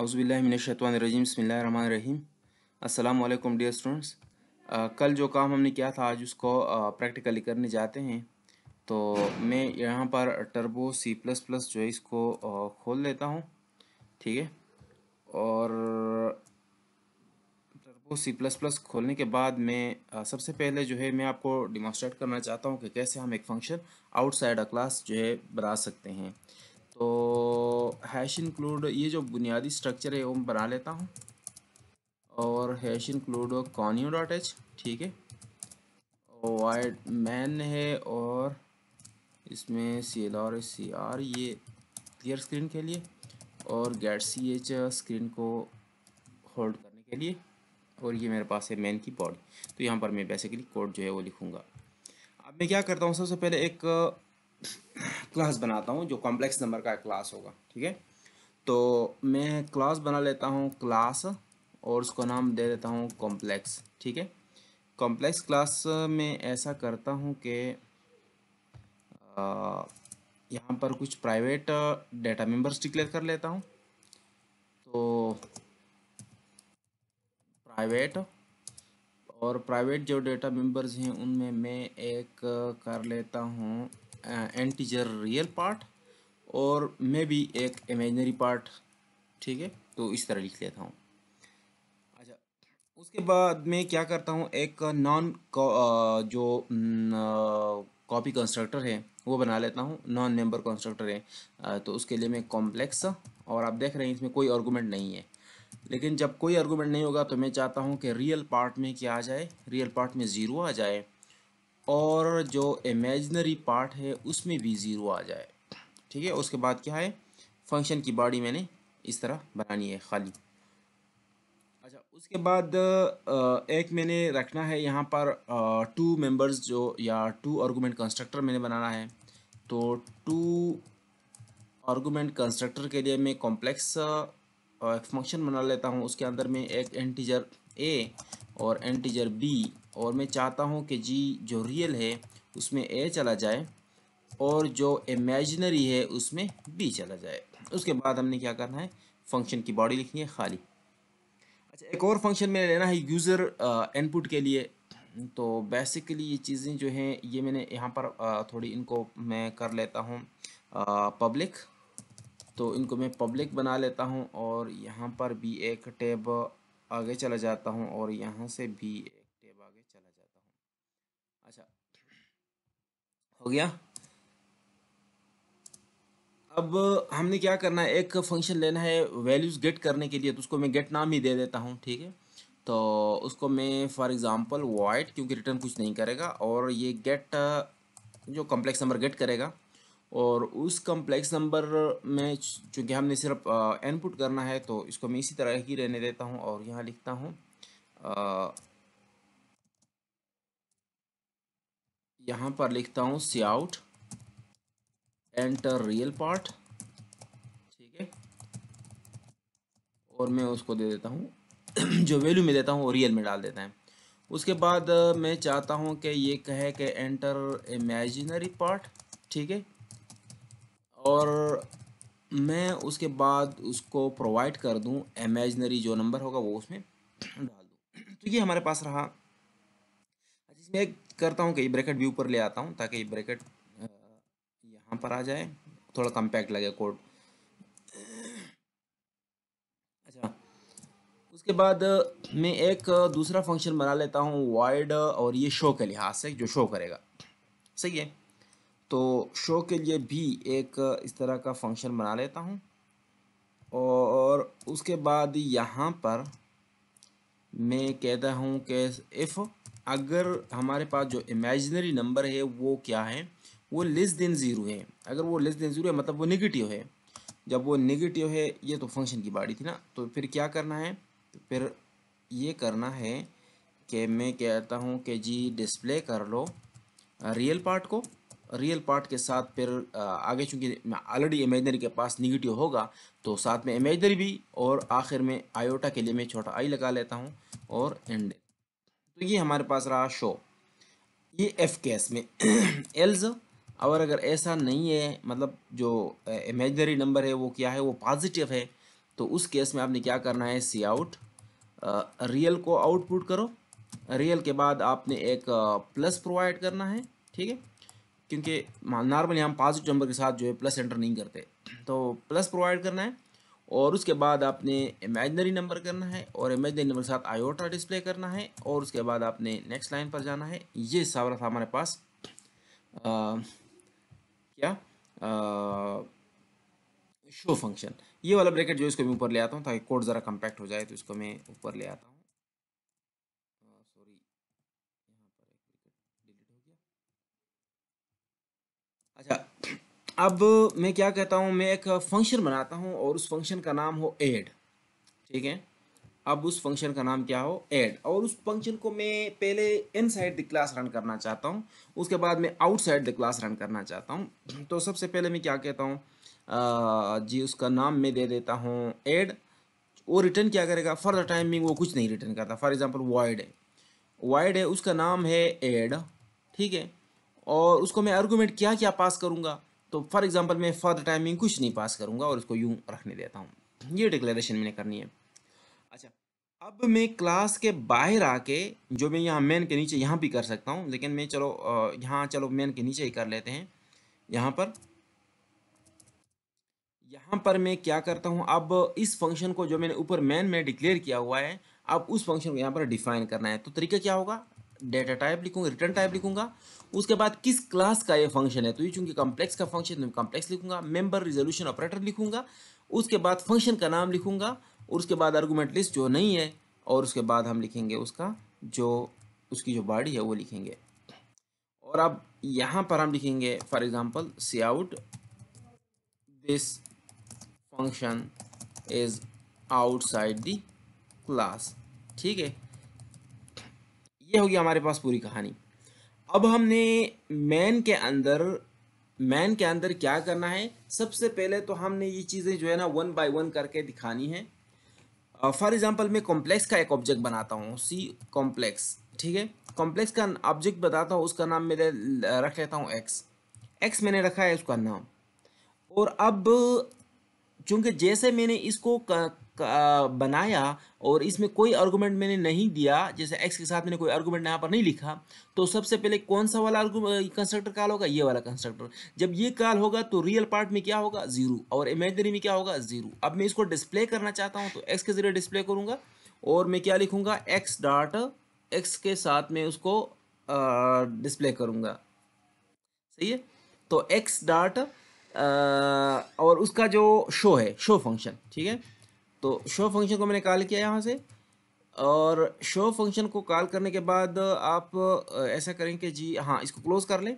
अउज़बिल्लिमिनशतवानरजीम बसमीम अल्लाम dear students कल जो काम हमने किया था आज उसको प्रैक्टिकली uh, करने जाते हैं तो मैं यहाँ पर टर्बो सी प्लस प्लस जो है इसको uh, खोल लेता हूँ ठीक है और टर्बो सी प्लस प्लस खोलने के बाद मैं uh, सबसे पहले जो है मैं आपको डिमॉन्स्ट्रेट करना चाहता हूँ कि कैसे हम एक फंक्शन आउटसाइड अ क्लास जो है बना सकते हैं तो हैश इंक्लूड ये जो बुनियादी स्ट्रक्चर है वो मैं बना लेता हूँ और hash include conio dot h ठीक है वाइड मैन है और इसमें सी एल और सी आर ये क्लियर स्क्रीन के लिए और गेट सी एच स्क्रीन को होल्ड करने के लिए और ये मेरे पास है मैन की बॉडी तो यहाँ पर मैं बेसिकली कोड जो है वो लिखूँगा अब मैं क्या करता हूँ सबसे पहले एक क्लास बनाता हूँ जो कॉम्प्लेक्स नंबर का क्लास होगा ठीक है तो मैं क्लास बना लेता हूँ क्लास और उसको नाम दे देता हूँ कॉम्प्लेक्स ठीक है कॉम्प्लेक्स क्लास में ऐसा करता हूँ कि यहाँ पर कुछ प्राइवेट डेटा मेंबर्स डिक्लेयर कर लेता हूँ तो प्राइवेट और प्राइवेट जो डेटा मेंबर्स हैं उनमें मैं एक कर लेता हूँ एंटीजर रियल पार्ट और मे बी एक इमेजनरी पार्ट ठीक है तो इस तरह लिख लेता हूँ अच्छा उसके बाद मैं क्या करता हूँ एक नॉन जो कॉपी कंस्ट्रक्टर है वो बना लेता हूँ नॉन नंबर कंस्ट्रक्टर है तो उसके लिए मैं कॉम्प्लेक्स और आप देख रहे हैं इसमें कोई आर्गूमेंट नहीं है लेकिन जब कोई आर्गूमेंट नहीं होगा तो मैं चाहता हूँ कि रियल पार्ट में क्या आ जाए रियल पार्ट में ज़ीरो आ जाए और जो इमेजनरी पार्ट है उसमें भी ज़ीरो आ जाए ठीक है उसके बाद क्या है फंक्शन की बॉडी मैंने इस तरह बनानी है खाली अच्छा उसके बाद एक मैंने रखना है यहाँ पर टू मेंबर्स जो या टू आर्गूमेंट कंस्ट्रक्टर मैंने बनाना है तो टू आर्गूमेंट कंस्ट्रक्टर के लिए मैं कॉम्प्लेक्स फंक्शन बना लेता हूँ उसके अंदर में एक एंटीजर ए और एंटीजर बी और मैं चाहता हूँ कि जी जो रियल है उसमें ए चला जाए और जो इमेजनरी है उसमें बी चला जाए उसके बाद हमने क्या करना है फंक्शन की बॉडी लिखनी है खाली अच्छा एक और फंक्शन मैंने लेना है यूज़र इनपुट के लिए तो बेसिकली ये चीज़ें जो हैं ये मैंने यहाँ पर आ, थोड़ी इनको मैं कर लेता हूँ पब्लिक तो इनको मैं पब्लिक बना लेता हूँ और यहाँ पर भी एक टेब आगे चला जाता हूँ और यहाँ से भी हो गया अब हमने क्या करना है एक फंक्शन लेना है वैल्यूज़ गेट करने के लिए तो उसको मैं गेट नाम ही दे देता हूँ ठीक है तो उसको मैं फॉर एग्ज़ाम्पल वाइट क्योंकि रिटर्न कुछ नहीं करेगा और ये गेट जो कम्प्लेक्स नंबर गेट करेगा और उस कम्प्लेक्स नंबर में चूँकि हमने सिर्फ इनपुट uh, करना है तो इसको मैं इसी तरह ही रहने देता हूँ और यहाँ लिखता हूँ uh, यहाँ पर लिखता हूँ C out enter real part ठीक है और मैं उसको दे देता हूँ जो वैल्यू में देता हूँ वो रियल में डाल देता है उसके बाद मैं चाहता हूँ कि ये कहे कि एंटर इमेजिनरी पार्ट ठीक है और मैं उसके बाद उसको प्रोवाइड कर दूँ इमेजिनरी जो नंबर होगा वो उसमें डाल दूँ तो ये हमारे पास रहा इसमें एक करता हूँ कि ब्रैकेट भी ऊपर ले आता हूँ ताकि ब्रैकेट यहाँ पर आ जाए थोड़ा कम्पैक्ट लगे कोड अच्छा उसके बाद मैं एक दूसरा फंक्शन बना लेता हूँ वाइड और ये शो के लिहाज से जो शो करेगा सही है तो शो के लिए भी एक इस तरह का फंक्शन बना लेता हूँ और उसके बाद यहाँ पर मैं कहता हूँ कि इफ़ अगर हमारे पास जो इमेजनरी नंबर है वो क्या है वो लेस देन ज़ीरो है अगर वो लेस देन ज़ीरो है मतलब वो नेगेटिव है जब वो नेगेटिव है ये तो फंक्शन की बाड़ी थी ना तो फिर क्या करना है तो फिर ये करना है कि मैं कहता हूँ कि जी डिस्प्ले कर लो रियल पार्ट को रियल पार्ट के साथ फिर आगे चूंकि ऑलरेडी इमेजनरी के पास निगेटिव होगा तो साथ में इमेजनरी भी और आखिर में आयोटा के लिए मैं छोटा आई लगा लेता हूँ और एंड तो ये हमारे पास रहा शो ये एफ केस में एल्ज और अगर ऐसा नहीं है मतलब जो इमेजनरी नंबर है वो क्या है वो पॉजिटिव है तो उस केस में आपने क्या करना है सी आउट रियल को आउटपुट करो रियल के बाद आपने एक प्लस प्रोवाइड करना है ठीक है क्योंकि नॉर्मली हम पॉजिटिव नंबर के साथ जो है प्लस एंटर नहीं करते तो प्लस प्रोवाइड करना है और उसके बाद आपने इमेजनरी नंबर करना है और इमेजनरी नंबर के साथ आयोटा डिस्प्ले करना है और उसके बाद आपने नेक्स्ट लाइन पर जाना है ये सारा था हमारे पास आ, क्या आ, शो फंक्शन ये वाला ब्रैकेट जो इसको मैं ऊपर ले आता हूँ ताकि कोड ज़रा कम्पैक्ट हो जाए तो इसको मैं ऊपर ले आता हूँ अब मैं क्या कहता हूँ मैं एक फंक्शन बनाता हूँ और उस फंक्शन का नाम हो एड ठीक है अब उस फंक्शन का नाम क्या हो एड और उस फंक्शन को मैं पहले inside the class run करना चाहता हूँ उसके बाद मैं outside the class run करना चाहता हूँ तो सबसे पहले मैं क्या कहता हूँ जी उसका नाम मैं दे देता हूँ एड वो रिटर्न क्या करेगा फॉर द टाइमिंग वो कुछ नहीं रिटर्न करता फॉर एग्जाम्पल वाइड है वाइड है उसका नाम है एड ठीक है और उसको मैं आर्गूमेंट क्या क्या पास करूँगा तो फॉर एग्जाम्पल मैं फॉर द टाइमिंग कुछ नहीं पास करूँगा और इसको यूँ रखने देता हूँ ये डिक्लेरेशन मैंने करनी है अच्छा अब मैं क्लास के बाहर आके जो मैं यहाँ मेन के नीचे यहाँ भी कर सकता हूँ लेकिन मैं चलो यहाँ चलो मेन के नीचे ही कर लेते हैं यहाँ पर यहाँ पर मैं क्या करता हूँ अब इस फंक्शन को जो मैंने ऊपर मेन में डिक्लेयर किया हुआ है अब उस फंक्शन को यहाँ पर डिफाइन करना है तो तरीका क्या होगा डेटा टाइप लिखूंगा रिटर्न टाइप लिखूंगा उसके बाद किस क्लास का ये फंक्शन है तो ये चूंकि कॉम्प्लेक्स का फंक्शन तो कॉम्प्लेक्स लिखूंगा मेंबर रिजोल्यूशन ऑपरेटर लिखूंगा उसके बाद फंक्शन का नाम लिखूंगा और उसके बाद आर्गूमेंट लिस्ट जो नहीं है और उसके बाद हम लिखेंगे उसका जो उसकी जो बॉडी है वो लिखेंगे और अब यहाँ पर हम लिखेंगे for example C out this function is outside the class ठीक है ये होगी हमारे पास पूरी कहानी अब हमने मैन के अंदर मैन के अंदर क्या करना है सबसे पहले तो हमने ये चीज़ें जो है ना वन बाय वन करके दिखानी है फॉर एग्जांपल मैं कॉम्प्लेक्स का एक ऑब्जेक्ट बनाता हूँ सी कॉम्प्लेक्स ठीक है कॉम्प्लेक्स का ऑब्जेक्ट बताता हूँ उसका नाम मेरे रख लेता हूँ एक्स एक्स मैंने रखा है उसका नाम और अब चूंकि जैसे मैंने इसको बनाया और इसमें कोई आर्गूमेंट मैंने नहीं दिया जैसे एक्स के साथ मैंने कोई आर्गूमेंट यहाँ पर नहीं लिखा तो सबसे पहले कौन सा वाला कंस्ट्रक्टर कॉल होगा ये वाला कंस्ट्रक्टर जब ये कॉल होगा तो रियल पार्ट में क्या होगा जीरो और इमेजनरी में क्या होगा जीरो अब मैं इसको डिस्प्ले करना चाहता हूँ तो एक्स के जरिए डिस्प्ले करूँगा और मैं क्या लिखूँगा एक्स डॉट एक्स के साथ में उसको डिस्प्ले करूँगा सही है तो एक्स डॉट और उसका जो शो है शो फंक्शन ठीक है तो शो फंक्शन को मैंने कॉल किया यहाँ से और शो फंक्शन को कॉल करने के बाद आप ऐसा करें कि जी हाँ इसको क्लोज़ कर लें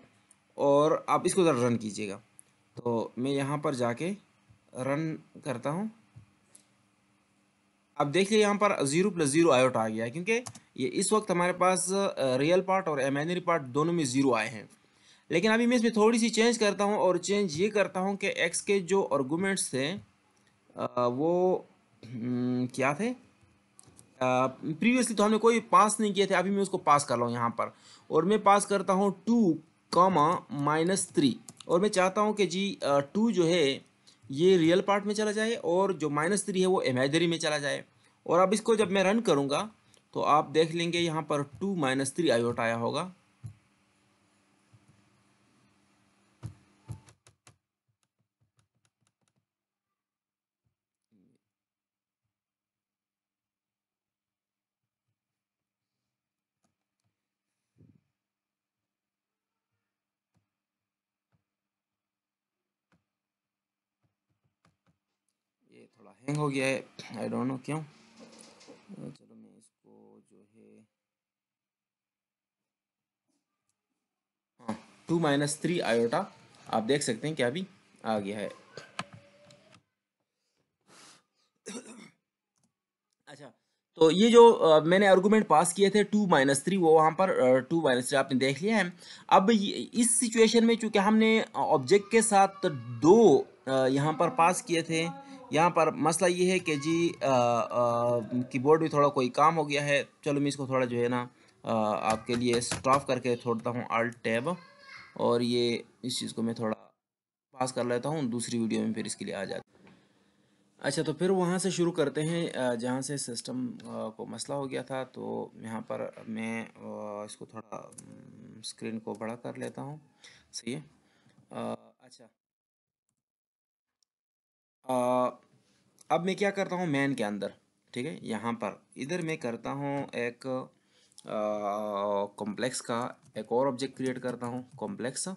और आप इसको ज़रा रन कीजिएगा तो मैं यहाँ पर जाके रन करता हूँ अब देखिए यहाँ पर ज़ीरो प्लस ज़ीरो आयोट आ गया है क्योंकि ये इस वक्त हमारे पास रियल पार्ट और एमेनरी पार्ट दोनों में ज़ीरो आए हैं लेकिन अभी मैं इसमें थोड़ी सी चेंज करता हूँ और चेंज ये करता हूँ कि एक्स के जो आर्गूमेंट्स थे वो हम्म, क्या थे प्रीवियसली तो हमने कोई पास नहीं किए थे अभी मैं उसको पास कर रहा हूँ यहाँ पर और मैं पास करता हूँ टू कॉमा माइनस थ्री और मैं चाहता हूँ कि जी टू जो है ये रियल पार्ट में चला जाए और जो माइनस थ्री है वो इमेजरी में चला जाए और अब इसको जब मैं रन करूँगा तो आप देख लेंगे यहाँ पर टू माइनस थ्री आयोट आया होगा हैंग हो गया है आई डोंट नो क्यों चलो मैं इसको जो है टू माइनस थ्री आयोटा आप देख सकते हैं क्या अभी आ गया है अच्छा तो ये जो आ, मैंने आर्गूमेंट पास किए थे टू माइनस थ्री वो वहाँ पर टू माइनस थ्री आपने देख लिया है अब इस सिचुएशन में चूंकि हमने ऑब्जेक्ट के साथ दो यहाँ पर पास किए थे यहाँ पर मसला ये है कि जी कीबोर्ड भी थोड़ा कोई काम हो गया है चलो मैं इसको थोड़ा जो है ना आपके लिए स्टॉप करके छोड़ता हूँ आल्ट टैब और ये इस चीज़ को मैं थोड़ा पास कर लेता हूँ दूसरी वीडियो में फिर इसके लिए आ जाता अच्छा तो फिर वहाँ से शुरू करते हैं जहाँ से सिस्टम को मसला हो गया था तो यहाँ पर मैं इसको थोड़ा स्क्रीन को बड़ा कर लेता हूँ सही है अच्छा अब मैं क्या करता हूँ मैन के अंदर ठीक है यहाँ पर इधर मैं करता हूँ एक कॉम्प्लेक्स का एक और ऑब्जेक्ट क्रिएट करता हूँ कॉम्प्लेक्स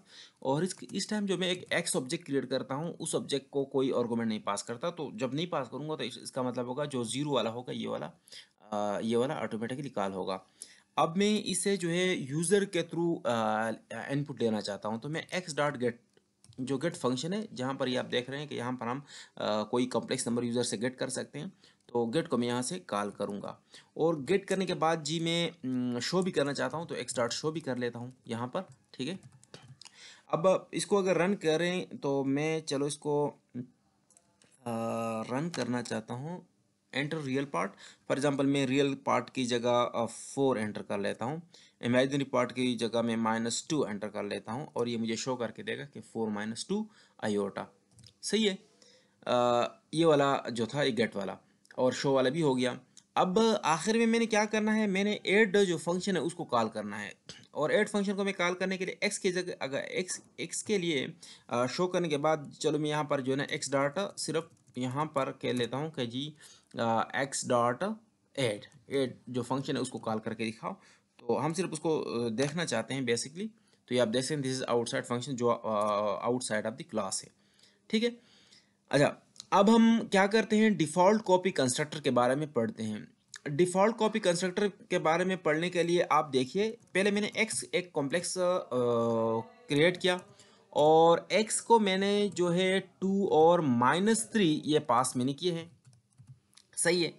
और इस इस टाइम जो मैं एक एक्स ऑब्जेक्ट क्रिएट करता हूँ उस ऑब्जेक्ट को कोई आर्गूमेंट नहीं पास करता तो जब नहीं पास करूँगा तो इस, इसका मतलब होगा जो ज़ीरो वाला होगा ये वाला आ, ये वाला ऑटोमेटिकली कॉल होगा अब मैं इसे जो है यूज़र के थ्रू इनपुट देना चाहता हूँ तो मैं एक्स डॉट गेट जो गेट फंक्शन है जहाँ पर ये आप देख रहे हैं कि यहाँ पर हम कोई कॉम्प्लेक्स नंबर यूज़र से गेट कर सकते हैं तो गेट को मैं यहाँ से कॉल करूँगा और गेट करने के बाद जी मैं शो भी करना चाहता हूँ तो एक्स डॉट शो भी कर लेता हूँ यहाँ पर ठीक है अब इसको अगर रन करें तो मैं चलो इसको आ, रन करना चाहता हूँ enter real part for example मैं रियल पार्ट की जगह फोर एंटर कर लेता हूँ इमेजनरी पार्ट की जगह में माइनस टू एंटर कर लेता हूँ और ये मुझे शो करके देगा कि फोर माइनस टू आयोटा सही है आ, ये वाला जो था ये गेट वाला और शो वाला भी हो गया अब आखिर में मैंने क्या करना है मैंने एड जो फंक्शन है उसको कॉल करना है और एड फंक्शन को मैं कॉल करने के लिए एक्स के जगह अगर एक्स एक्स के लिए आ, शो करने के बाद चलो मैं यहाँ पर जो है ना एक्स डॉट सिर्फ यहाँ पर कह लेता हूँ कि जी एक्स डॉट एड एड जो फंक्शन है उसको कॉल करके दिखाओ तो हम सिर्फ उसको देखना चाहते हैं बेसिकली तो ये आप देख सकते हैं दिस इज आउटसाइड फंक्शन जो आउटसाइड ऑफ द क्लास है ठीक है अच्छा अब हम क्या करते हैं डिफ़ॉल्ट कॉपी कंस्ट्रक्टर के बारे में पढ़ते हैं डिफ़ॉल्ट कॉपी कंस्ट्रक्टर के बारे में पढ़ने के लिए आप देखिए पहले मैंने एक्स एक कॉम्प्लेक्स क्रिएट किया और एक्स को मैंने जो है टू और माइनस थ्री ये पास मैंने किए हैं सही है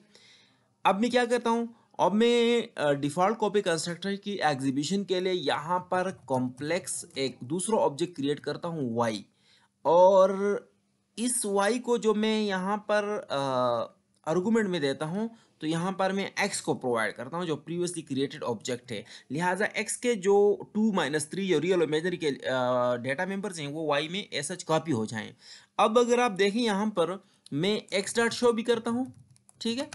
अब मैं क्या करता हूँ अब मैं डिफ़ॉल्ट कॉपी कंस्ट्रक्टर की एग्जीबिशन के लिए यहाँ पर कॉम्प्लेक्स एक दूसरा ऑब्जेक्ट क्रिएट करता हूँ वाई और इस वाई को जो मैं यहाँ पर आर्गूमेंट में देता हूँ तो यहाँ पर मैं एक्स को प्रोवाइड करता हूँ जो प्रीवियसली क्रिएटेड ऑब्जेक्ट है लिहाजा एक्स के जो टू माइनस थ्री और रियल इमेजरी के डेटा मेम्बर्स हैं वो वाई में एस एच कापी हो जाएँ अब अगर आप देखें यहाँ पर मैं एक्स डॉट शो भी करता हूँ ठीक है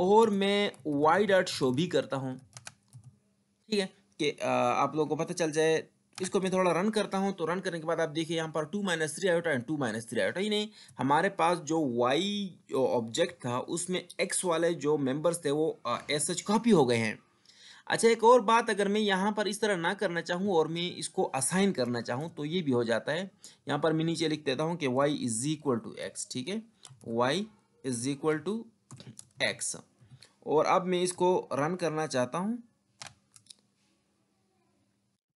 और मैं वाई डॉट शो भी करता हूँ ठीक है कि आप लोगों को पता चल जाए इसको मैं थोड़ा रन करता हूँ तो रन करने के बाद आप देखिए यहाँ पर two minus three iota and two minus three iota ही नहीं हमारे पास जो वाई ऑब्जेक्ट था उसमें एक्स वाले जो मेम्बर्स थे वो एस एच कॉपी हो गए हैं अच्छा एक और बात अगर मैं यहाँ पर इस तरह ना करना चाहूँ और मैं इसको असाइन करना चाहूँ तो ये भी हो जाता है यहाँ पर मैं नीचे लिख देता हूँ कि y is equal to x ठीक है y is equal to x और अब मैं इसको रन करना चाहता हूँ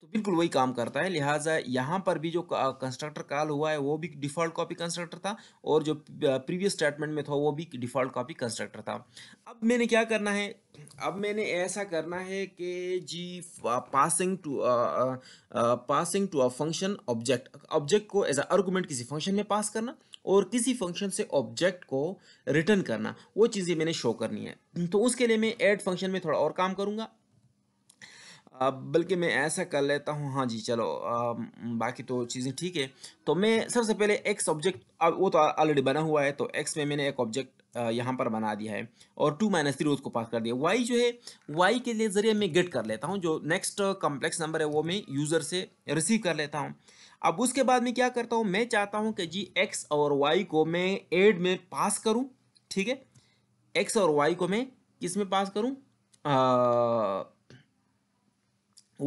तो बिल्कुल वही काम करता है लिहाजा यहाँ पर भी जो कंस्ट्रक्टर कॉल हुआ है वो भी डिफ़ॉल्ट कॉपी कंस्ट्रक्टर था और जो प्रीवियस स्टेटमेंट में था वो भी डिफ़ॉल्ट कॉपी कंस्ट्रक्टर था अब मैंने क्या करना है अब मैंने ऐसा करना है कि जी passing to passing to a function object object को एज अ आर्गूमेंट किसी फंक्शन में पास करना और किसी फंक्शन से ऑब्जेक्ट को रिटर्न करना वो चीज़ें मैंने शो करनी है तो उसके लिए मैं ऐड फंक्शन में थोड़ा और काम करूँगा बल्कि मैं ऐसा कर लेता हूँ हाँ जी चलो आ, बाकी तो चीज़ें ठीक है तो मैं सबसे पहले एक्स ऑब्जेक्ट अब वो तो ऑलरेडी बना हुआ है तो एक्स में मैंने एक ऑब्जेक्ट यहाँ पर बना दिया है और टू माइनस थ्री उसको पास कर दिया वाई जो है वाई के लिए ज़रिए मैं गेट कर लेता हूँ जो नेक्स्ट कम्प्लेक्स नंबर है वो मैं यूज़र से रिसीव कर लेता हूँ अब उसके बाद में क्या करता हूँ मैं चाहता हूँ कि जी एक्स और वाई को मैं एड में पास करूँ ठीक है एक्स और वाई को मैं किस में पास करूँ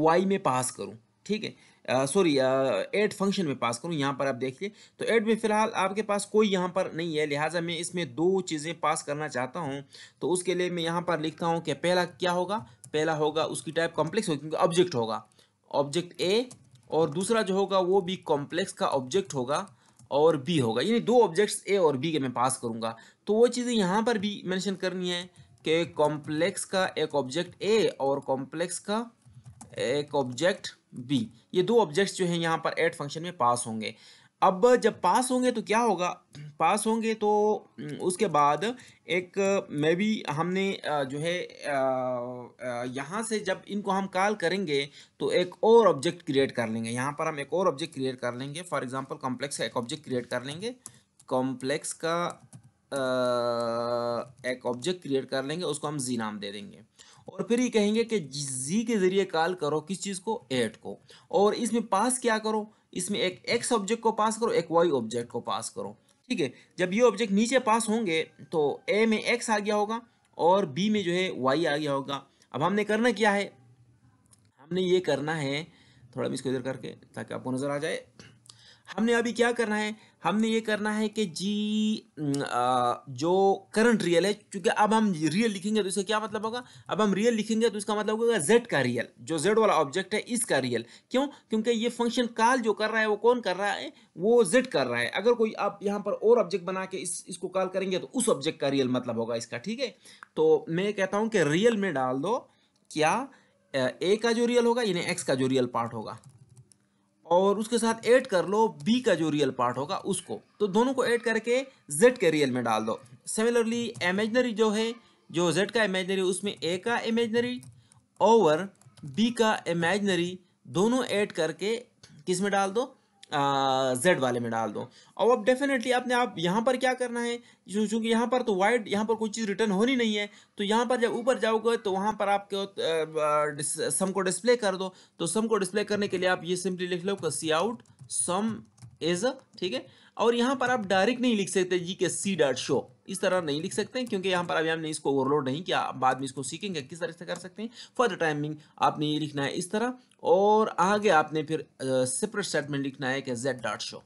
वाई में पास करूँ ठीक है सॉरी एड फंक्शन में पास करूँ यहाँ पर आप देखिए तो एड में फ़िलहाल आपके पास कोई यहाँ पर नहीं है लिहाजा मैं इसमें दो चीज़ें पास करना चाहता हूँ तो उसके लिए मैं यहाँ पर लिखता हूँ कि पहला क्या होगा पहला होगा उसकी टाइप कॉम्प्लेक्स होगी क्योंकि ऑब्जेक्ट होगा ऑब्जेक्ट ए और दूसरा जो होगा वो भी कॉम्प्लेक्स का ऑब्जेक्ट होगा और बी होगा यानी दो ऑब्जेक्ट्स ए और बी के मैं पास करूँगा तो वो चीज़ें यहाँ पर भी मेंशन करनी है कि कॉम्प्लेक्स का एक ऑब्जेक्ट ए और कॉम्प्लेक्स का एक ऑब्जेक्ट बी ये दो ऑब्जेक्ट्स जो हैं यहाँ पर एड फंक्शन में पास होंगे अब जब पास होंगे तो क्या होगा पास होंगे तो उसके बाद एक मे भी हमने जो है यहाँ से जब इनको हम कॉल करेंगे तो एक और ऑब्जेक्ट क्रिएट कर लेंगे यहाँ पर हम एक और ऑब्जेक्ट क्रिएट कर लेंगे फॉर एग्जांपल कॉम्प्लेक्स का एक ऑब्जेक्ट क्रिएट कर लेंगे कॉम्प्लेक्स का एक ऑब्जेक्ट क्रिएट कर लेंगे उसको हम जी नाम दे देंगे और फिर ये कहेंगे कि जी के ज़रिए कॉल करो किस चीज़ को एट को और इसमें पास क्या करो इसमें एक एक्स ऑब्जेक्ट को पास करो एक वाई ऑब्जेक्ट को पास करो ठीक है जब ये ऑब्जेक्ट नीचे पास होंगे तो ए में एक्स आ गया होगा और बी में जो है वाई आ गया होगा अब हमने करना क्या है हमने ये करना है थोड़ा भी इसको इधर करके ताकि आपको नज़र आ जाए हमने अभी क्या करना है हमने ये करना है कि जी जो करंट रियल है क्योंकि अब हम रियल लिखेंगे तो इसका क्या मतलब होगा अब हम रियल लिखेंगे तो इसका मतलब होगा जेड का रियल जो जेड वाला ऑब्जेक्ट है इसका रियल क्यों क्योंकि ये फंक्शन कॉल जो कर रहा है वो कौन कर रहा है वो जेड कर रहा है अगर कोई आप यहाँ पर और ऑब्जेक्ट बना के इस इसको कॉल करेंगे तो उस ऑब्जेक्ट का रियल मतलब होगा इसका ठीक है तो मैं कहता हूँ कि रियल में डाल दो क्या ए का जो रियल होगा यानी एक्स का जो रियल पार्ट होगा और उसके साथ ऐड कर लो बी का जो रियल पार्ट होगा उसको तो दोनों को ऐड करके जेड के रियल में डाल दो सिमिलरली इमेजनरी जो है जो जेड का इमेजनरी उसमें ए का इमेजनरी ओवर बी का इमेजनरी दोनों ऐड करके किस में डाल दो जेड वाले में डाल दो और अब डेफिनेटली आपने आप यहाँ पर क्या करना है क्योंकि यहाँ पर तो वाइड यहाँ पर कोई चीज़ रिटर्न होनी नहीं है तो यहाँ पर जब ऊपर जाओगे तो वहाँ पर आप सम को डिस्प्ले कर दो तो सम को डिस्प्ले करने के लिए आप ये सिंपली लिख लो सी आउट सम इज ठीक है और यहाँ पर आप डायरेक्ट नहीं लिख सकते जी के सी डॉट शो इस तरह नहीं लिख सकते हैं क्योंकि यहाँ पर अभी हमने इसको ओवरलोड नहीं किया बाद में इसको सीखेंगे किस तरह से कर सकते हैं फॉर द टाइमिंग आपने ये लिखना है इस तरह और आगे आपने फिर सेपरेट स्टेटमेंट लिखना है कि जेड डॉट शो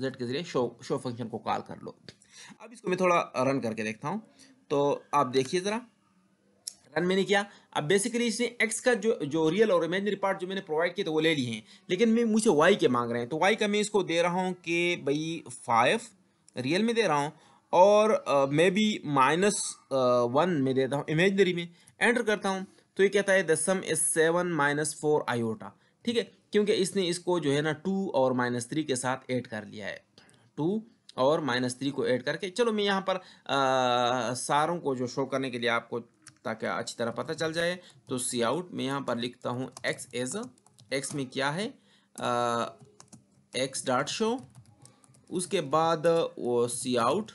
जेड के जरिए शो शो फंक्शन को कॉल कर लो अब इसको मैं थोड़ा रन करके देखता हूँ तो आप देखिए ज़रा रन मैंने किया अब बेसिकली इसने एक्स का जो जो रियल और इमेजनरी पार्ट जो मैंने प्रोवाइड किया तो वो ले लिए हैं लेकिन मैं मुझे वाई के मांग रहे हैं तो वाई का मैं इसको दे रहा हूँ कि भाई फाइव रियल में दे रहा हूँ और मैं भी माइनस वन में देता हूँ इमेजनरी में एंटर करता हूँ तो ये कहता है the sum is seven minus four iota ठीक है क्योंकि इसने इसको जो है ना टू और माइनस थ्री के साथ ऐड कर लिया है टू और माइनस थ्री को ऐड करके चलो मैं यहाँ पर आ, सारों को जो शो करने के लिए आपको ताकि अच्छी तरह पता चल जाए तो सी आउट मैं यहाँ पर लिखता हूँ एक्स एज एक्स में क्या है एक्स डॉट शो उसके बाद वो सी आउट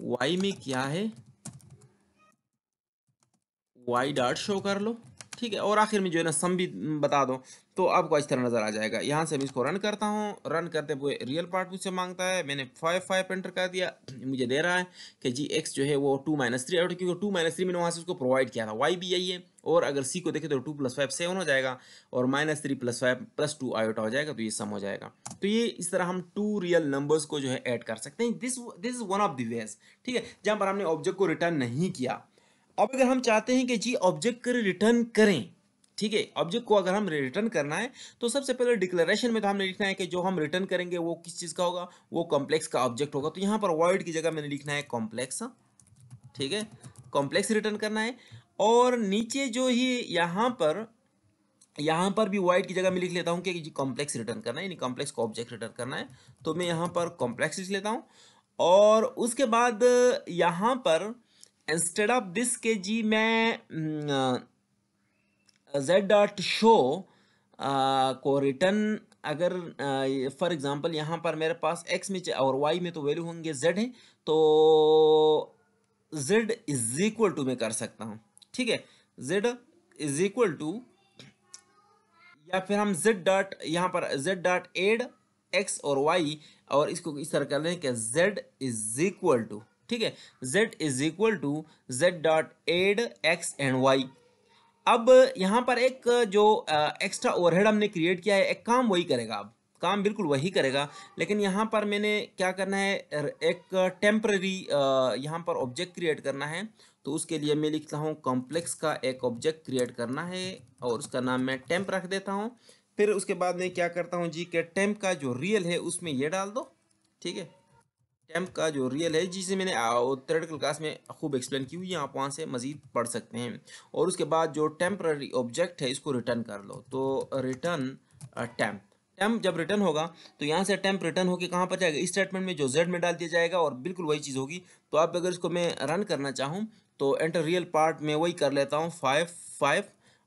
वाई में क्या है वाई डॉट शो कर लो ठीक है और आखिर में जो है ना सम भी बता दो तो आपको इस तरह नज़र आ जाएगा यहाँ से मैं इसको रन करता हूँ रन करते हुए रियल पार्ट मुझसे मांगता है मैंने फाइव फाइव एंटर कर दिया मुझे दे रहा है कि जी एक्स जो है वो टू माइनस थ्री आउट क्योंकि टू माइनस थ्री मैंने वहाँ से उसको प्रोवाइड किया था वाई भी यही है और अगर सी को देखें तो टू प्लस फाइव सेवन हो जाएगा और minus three plus five plus two out हो जाएगा तो ये सम हो जाएगा तो ये इस तरह हम टू रियल नंबर्स को जो है ऐड कर सकते हैं this this is one of the ways ठीक है जहाँ पर हमने ऑब्जेक्ट को रिटर्न नहीं किया अब अगर हम चाहते हैं कि जी ऑब्जेक्ट कर रिटर्न करें ठीक है ऑब्जेक्ट को अगर हम रिटर्न करना है तो सबसे पहले डिक्लेरेशन में तो हमने लिखना है कि जो हम रिटर्न करेंगे वो किस चीज़ का होगा वो कॉम्प्लेक्स का ऑब्जेक्ट होगा तो यहाँ पर वर्ड की जगह मैंने लिखना है कॉम्प्लेक्स ठीक है कॉम्प्लेक्स रिटर्न करना है और नीचे जो ही यहाँ पर यहाँ पर भी वाइट की जगह मैं लिख लेता हूँ कि कॉम्प्लेक्स रिटर्न करना है यानी कॉम्प्लेक्स को ऑब्जेक्ट रिटर्न करना है तो मैं यहाँ पर कॉम्प्लेक्स लिख लेता हूँ और उसके बाद यहाँ पर ऑफ दिस के जी मैं mm, uh, uh, z dot show uh, को रिटर्न अगर फॉर एग्जांपल यहाँ पर मेरे पास x में और y में तो वैल्यू होंगे z है तो z इज इक्वल टू मैं कर सकता हूँ ठीक है z इज इक्वल टू या फिर हम z डॉट यहाँ पर z डॉट एड x और y और इसको इस तरह कर लें कि z इज इक्वल टू ठीक है z is equal to z dot add x and y अब यहाँ पर एक जो एक्स्ट्रा ओवरहेड हमने क्रिएट किया है एक काम वही करेगा अब काम बिल्कुल वही करेगा लेकिन यहाँ पर मैंने क्या करना है एक टेम्प्ररी यहाँ पर ऑब्जेक्ट क्रिएट करना है तो उसके लिए मैं लिखता हूँ कॉम्प्लेक्स का एक ऑब्जेक्ट क्रिएट करना है और उसका नाम मैं टेम्प रख देता हूँ फिर उसके बाद मैं क्या करता हूँ जी के टेम्प का जो रियल है उसमें ये डाल दो ठीक है टेम्प का जो रियल है जिसे मैंने थर्ड क्लास में खूब एक्सप्लेन की हुई है आप वहाँ से मज़ीद पढ़ सकते हैं और उसके बाद जो टेम्प्ररी ऑब्जेक्ट है इसको रिटर्न कर लो तो रिटर्न टेम्प टेम्प जब रिटर्न होगा तो यहाँ से टेम्प रिटर्न होकर कहाँ पर जाएगा इस स्टेटमेंट में जो जेड में डाल दिया जाएगा और बिल्कुल वही चीज़ होगी तो आप अगर इसको मैं रन करना चाहूँ तो एंटर रियल पार्ट में वही कर लेता हूँ फाइव फाइव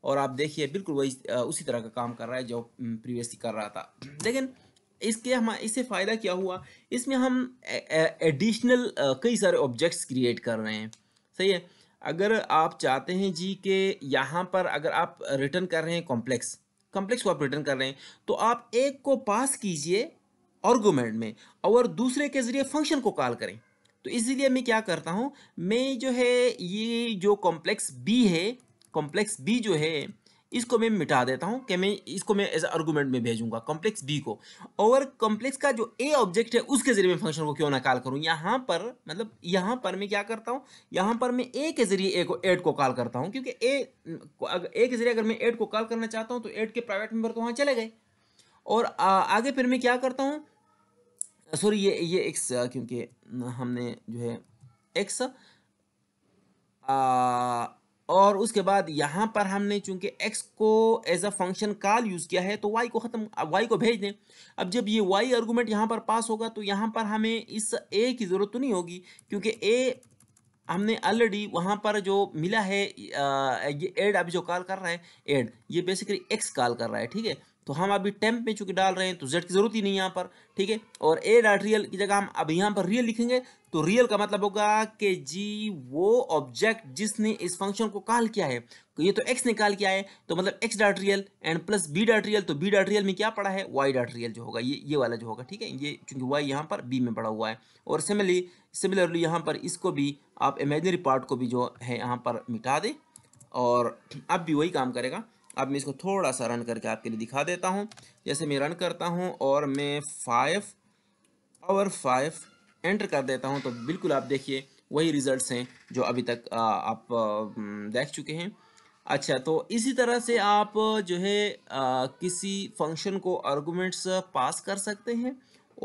और आप देखिए बिल्कुल वही उसी तरह का काम कर रहा है जो प्रीवियसली कर रहा था लेकिन इसके हम इससे फ़ायदा क्या हुआ इसमें हम एडिशनल कई सारे ऑब्जेक्ट्स क्रिएट कर रहे हैं सही है अगर आप चाहते हैं जी के यहाँ पर अगर आप रिटर्न कर रहे हैं कॉम्प्लेक्स कॉम्प्लेक्स को आप रिटर्न कर रहे हैं तो आप एक को पास कीजिए ऑर्गूमेंट में और दूसरे के ज़रिए फंक्शन को कॉल करें तो इसीलिए मैं क्या करता हूँ मैं जो है ये जो कॉम्प्लेक्स बी है कॉम्प्लेक्स बी जो है इसको मैं मिटा देता हूँ कि मैं इसको मैं एज आर्गूमेंट में भेजूंगा कॉम्प्लेक्स बी को और कॉम्प्लेक्स का जो ए ऑब्जेक्ट है उसके जरिए मैं फंक्शन को क्यों ना कॉल करूँ यहाँ पर मतलब यहाँ पर मैं क्या करता हूँ यहाँ पर मैं ए के जरिए ए को एड को कॉल करता हूँ क्योंकि ए ए के जरिए अगर मैं एड को कॉल करना चाहता हूँ तो एड के प्राइवेट मेम्बर तो वहाँ चले गए और आ, आगे फिर मैं क्या करता हूँ सॉरी ये ये एक्स क्योंकि हमने जो है एक्स और उसके बाद यहाँ पर हमने चूंकि x को as a function call use किया है तो y को ख़त्म y को भेज दें अब जब ये y आर्गूमेंट यहाँ पर पास होगा तो यहाँ पर हमें इस a की ज़रूरत तो नहीं होगी क्योंकि a हमने ऑलरेडी वहाँ पर जो मिला है ये एड अभी जो कॉल कर रहा है एड ये बेसिकली एक्स कॉल कर रहा है ठीक है तो हम अभी टेम्प में चूंकि डाल रहे हैं तो जेड की जरूरत ही नहीं यहाँ पर ठीक है और ए डॉट रियल की जगह हम अब यहाँ पर रियल लिखेंगे तो रियल का मतलब होगा कि जी वो ऑब्जेक्ट जिसने इस फंक्शन को कॉल किया है तो ये तो एक्स ने कॉल किया है तो मतलब x dot real and plus b dot real तो बी डॉट रियल में क्या पड़ा है वाई डॉट रियल जो होगा ये ये वाला जो होगा ठीक है ये चूंकि वाई यहाँ पर बी में पड़ा हुआ है और सिमिली सिमिलरली यहाँ पर इसको भी आप इमेजनरी पार्ट को भी जो है यहाँ पर मिटा दें और अब भी वही काम करेगा अब मैं इसको थोड़ा सा रन करके आपके लिए दिखा देता हूँ जैसे मैं रन करता हूँ और मैं फाइव और फाइव एंटर कर देता हूँ तो बिल्कुल आप देखिए वही रिज़ल्ट हैं जो अभी तक आप हम्म, देख चुके हैं अच्छा तो इसी तरह से आप जो है आ, किसी फंक्शन को आर्गूमेंट्स पास कर सकते हैं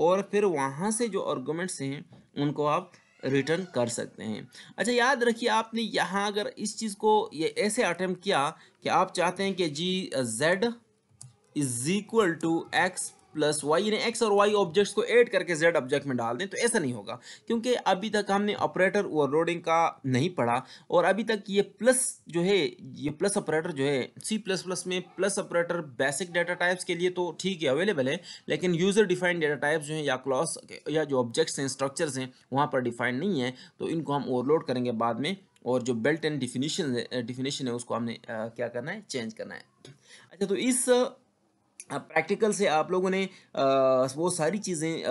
और फिर वहाँ से जो आर्गूमेंट्स हैं उनको आप रिटर्न कर सकते हैं अच्छा याद रखिए आपने यहाँ अगर इस चीज़ को ये ऐसे अटैम्प्ट किया कि आप चाहते हैं कि जी z is equal to x plus y यानी एक्स और वाई ऑब्जेक्ट्स को ऐड करके जेड ऑब्जेक्ट में डाल दें तो ऐसा नहीं होगा क्योंकि अभी तक हमने ऑपरेटर ओवरलोडिंग का नहीं पढ़ा और अभी तक ये प्लस जो है ये प्लस ऑपरेटर जो है सी प्लस प्लस में plus operator basic data types के लिए तो ठीक है अवेलेबल है लेकिन यूज़र डिफाइंड डाटा टाइप्स जो हैं या क्लॉस या जो ऑब्जेक्ट्स हैं स्ट्रक्चर्स हैं वहाँ पर डिफाइंड नहीं है तो इनको हम ओवरलोड करेंगे बाद में और जो बेल्ट एंड डिफिनीशन डिफिनीशन है उसको हमने आ, क्या करना है चेंज करना है अच्छा तो इस अब प्रैक्टिकल से आप लोगों ने आ, वो सारी चीज़ें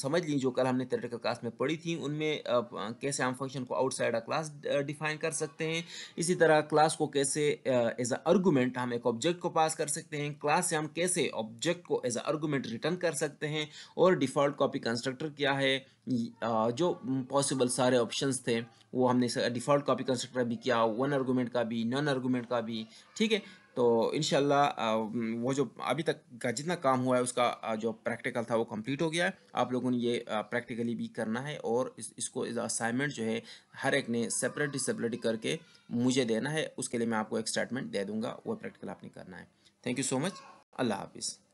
समझ ली जो कल हमने थेरेटिकल क्लास में पढ़ी थी उनमें आ, कैसे हम फंक्शन को आउटसाइड अ क्लास डिफाइन कर सकते हैं इसी तरह क्लास को कैसे एज अ आर्गूमेंट हम एक ऑब्जेक्ट को पास कर सकते हैं क्लास से हम कैसे ऑब्जेक्ट को एज अ आर्गूमेंट रिटर्न कर सकते हैं और डिफ़ॉल्ट कॉपी कंस्ट्रक्टर क्या है जो पॉसिबल सारे ऑप्शंस थे वो हमने डिफ़ॉल्ट कॉपी कंस्ट्रक्टर भी किया वन आर्गूमेंट का भी नॉन आर्गूमेंट का भी ठीक है तो इन वो जो अभी तक का जितना काम हुआ है उसका जो प्रैक्टिकल था वो कंप्लीट हो गया है आप लोगों ने ये प्रैक्टिकली भी करना है और इस, इसको असाइनमेंट जो है हर एक ने सेपरेट सेपरेट करके मुझे देना है उसके लिए मैं आपको एक स्टेटमेंट दे दूँगा वो प्रैक्टिकल आपने करना है थैंक यू सो मच अल्लाह हाफिज़